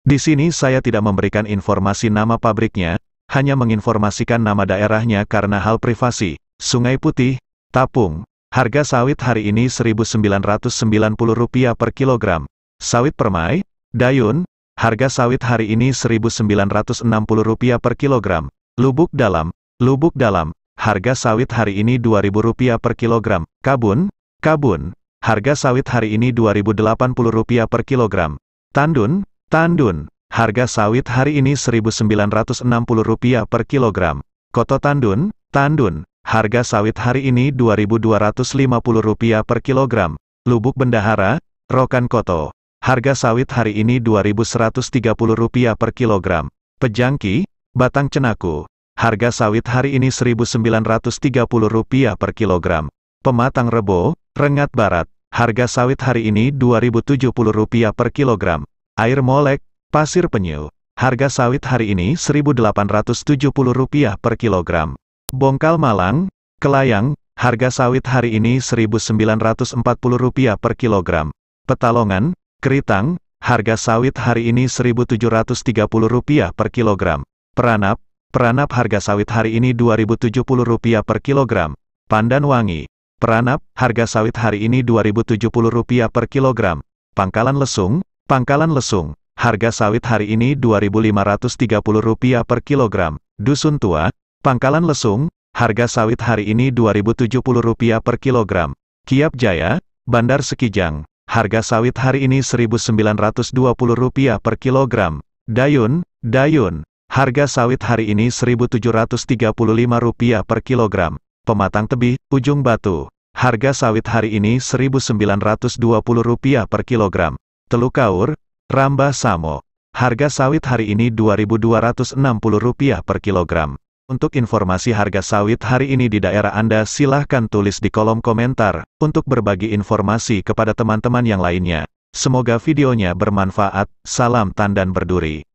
Di sini saya tidak memberikan informasi nama pabriknya, hanya menginformasikan nama daerahnya karena hal privasi. Sungai Putih, Tapung. Harga sawit hari ini Rp1.990 per kilogram. Sawit permai, Dayun. Harga sawit hari ini Rp1.960 per kilogram. Lubuk dalam, lubuk dalam. Harga sawit hari ini Rp2.000 per kilogram. Kabun, kabun. Harga sawit hari ini Rp2.080 per kilogram. Tandun, Tandun, harga sawit hari ini Rp1.960 per kilogram. Koto Tandun, Tandun, harga sawit hari ini Rp2.250 per kilogram. Lubuk Bendahara, Rokan Koto, harga sawit hari ini Rp2.130 per kilogram. Pejangki, Batang Cenaku, harga sawit hari ini Rp1.930 per kilogram. Pematang Rebo, Rengat Barat, harga sawit hari ini Rp2.070 per kilogram air molek, pasir penyu. Harga sawit hari ini Rp1.870 per kilogram. Bongkal malang, kelayang, harga sawit hari ini Rp1.940 per kilogram. Petalongan, keritang, harga sawit hari ini Rp1.730 per kilogram. Peranap, peranap harga sawit hari ini Rp2.070 per kilogram. Pandan wangi, peranap, harga sawit hari ini Rp2.070 per kilogram. Pangkalan lesung, Pangkalan Lesung, harga sawit hari ini Rp2.530 per kilogram. Dusun Tua, Pangkalan Lesung, harga sawit hari ini Rp2.070 per kilogram. Kiap Jaya, Bandar Sekijang, harga sawit hari ini Rp1.920 per kilogram. Dayun, Dayun, harga sawit hari ini Rp1.735 per kilogram. Pematang Tebi, Ujung Batu, harga sawit hari ini Rp1.920 per kilogram. Teluk Telukaur, Ramba Samo. Harga sawit hari ini Rp2.260 per kilogram. Untuk informasi harga sawit hari ini di daerah Anda silahkan tulis di kolom komentar, untuk berbagi informasi kepada teman-teman yang lainnya. Semoga videonya bermanfaat, salam tandan berduri.